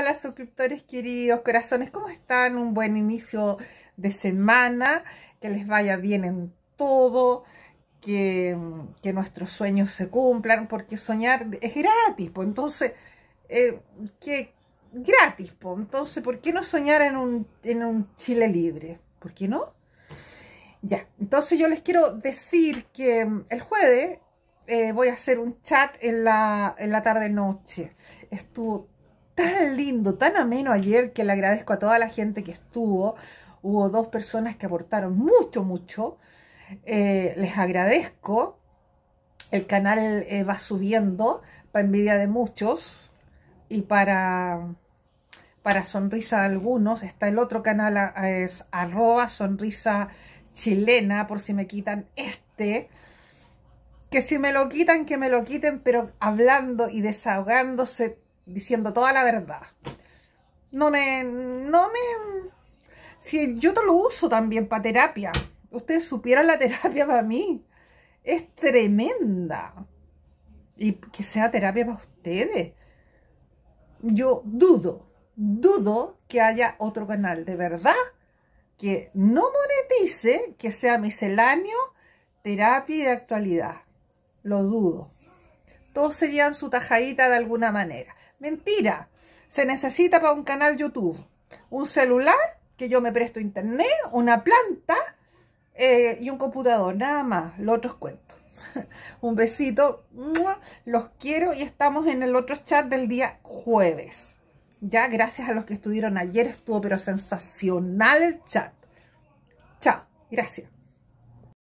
Hola suscriptores queridos, corazones, ¿cómo están? Un buen inicio de semana, que les vaya bien en todo, que, nuestros sueños se cumplan, porque soñar es gratis, pues entonces, ¿qué? Eh, que gratis, pues entonces, ¿por qué no soñar en un, en un Chile libre? ¿Por qué no? Ya, entonces yo les quiero decir que mm, el jueves eh, voy a hacer un chat en la, en la tarde-noche. Estuvo tan lindo, tan ameno ayer que le agradezco a toda la gente que estuvo. Hubo dos personas que aportaron mucho, mucho. Eh, les agradezco. El canal eh, va subiendo para envidia de muchos y para, para sonrisa de algunos. Está el otro canal, es arroba sonrisa chilena, por si me quitan este. Que si me lo quitan, que me lo quiten, pero hablando y desahogándose diciendo toda la verdad. No me, no me, si yo te lo uso también para terapia. Ustedes supieran la terapia para mí. Es tremenda. Y que sea terapia para ustedes. Yo dudo, dudo que haya otro canal de verdad que no monetice, que sea misceláneo, terapia y de actualidad. Lo dudo todos se llevan su tajadita de alguna manera. Mentira, se necesita para un canal YouTube un celular, que yo me presto internet, una planta eh, y un computador, nada más, Los otros cuento. un besito, los quiero y estamos en el otro chat del día jueves. Ya, gracias a los que estuvieron ayer, estuvo pero sensacional el chat. Chao, gracias.